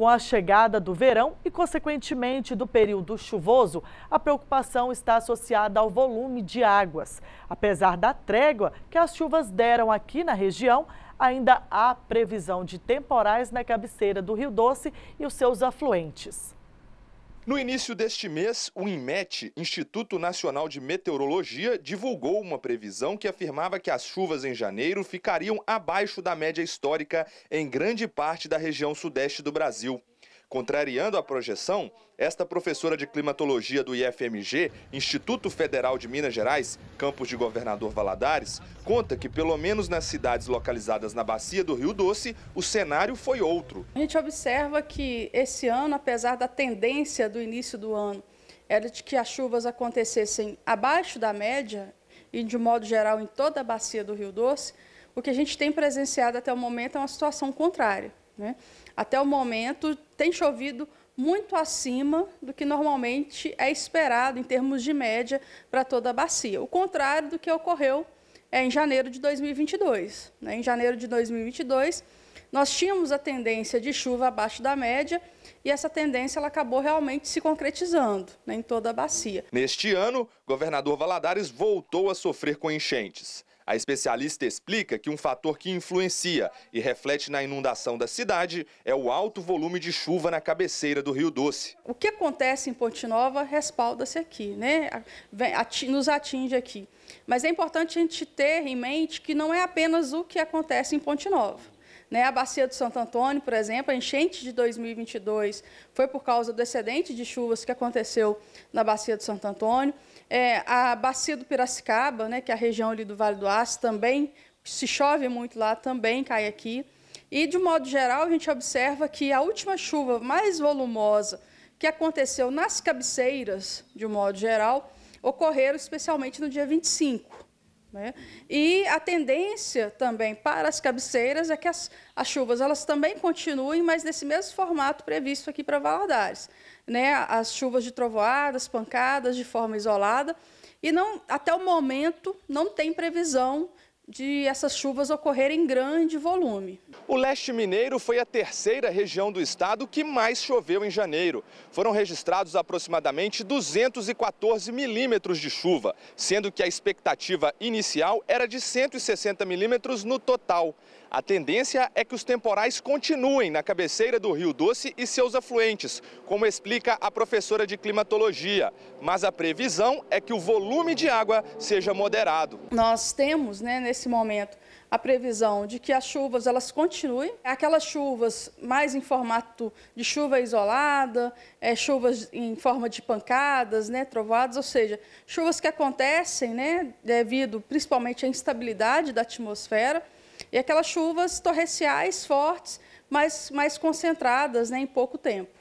Com a chegada do verão e, consequentemente, do período chuvoso, a preocupação está associada ao volume de águas. Apesar da trégua que as chuvas deram aqui na região, ainda há previsão de temporais na cabeceira do Rio Doce e os seus afluentes. No início deste mês, o INMET, Instituto Nacional de Meteorologia, divulgou uma previsão que afirmava que as chuvas em janeiro ficariam abaixo da média histórica em grande parte da região sudeste do Brasil. Contrariando a projeção, esta professora de climatologia do IFMG, Instituto Federal de Minas Gerais, campus de Governador Valadares, conta que pelo menos nas cidades localizadas na bacia do Rio Doce, o cenário foi outro. A gente observa que esse ano, apesar da tendência do início do ano, era de que as chuvas acontecessem abaixo da média e de modo geral em toda a bacia do Rio Doce, o que a gente tem presenciado até o momento é uma situação contrária. Né? Até o momento, tem chovido muito acima do que normalmente é esperado em termos de média para toda a bacia. O contrário do que ocorreu é, em janeiro de 2022. Né? Em janeiro de 2022, nós tínhamos a tendência de chuva abaixo da média e essa tendência ela acabou realmente se concretizando né, em toda a bacia. Neste ano, governador Valadares voltou a sofrer com enchentes. A especialista explica que um fator que influencia e reflete na inundação da cidade é o alto volume de chuva na cabeceira do Rio Doce. O que acontece em Ponte Nova respalda-se aqui, né? nos atinge aqui. Mas é importante a gente ter em mente que não é apenas o que acontece em Ponte Nova. Né? A bacia do Santo Antônio, por exemplo, a enchente de 2022 foi por causa do excedente de chuvas que aconteceu na bacia do Santo Antônio. É, a bacia do Piracicaba, né, que é a região ali do Vale do Aço, também se chove muito lá, também cai aqui. E, de um modo geral, a gente observa que a última chuva mais volumosa que aconteceu nas cabeceiras, de um modo geral, ocorreram especialmente no dia 25. Né? E a tendência também para as cabeceiras é que as, as chuvas elas também continuem, mas nesse mesmo formato previsto aqui para Valadares. Né? As chuvas de trovoadas, pancadas, de forma isolada. E não, até o momento não tem previsão de essas chuvas ocorrerem em grande volume. O leste mineiro foi a terceira região do estado que mais choveu em janeiro. Foram registrados aproximadamente 214 milímetros de chuva, sendo que a expectativa inicial era de 160 milímetros no total. A tendência é que os temporais continuem na cabeceira do Rio Doce e seus afluentes, como explica a professora de climatologia. Mas a previsão é que o volume de água seja moderado. Nós temos, né, nesse momento, a previsão de que as chuvas elas continuem, aquelas chuvas mais em formato de chuva isolada, é, chuvas em forma de pancadas, né, trovoadas, ou seja, chuvas que acontecem né, devido principalmente à instabilidade da atmosfera. E aquelas chuvas torrenciais fortes, mas mais concentradas né, em pouco tempo.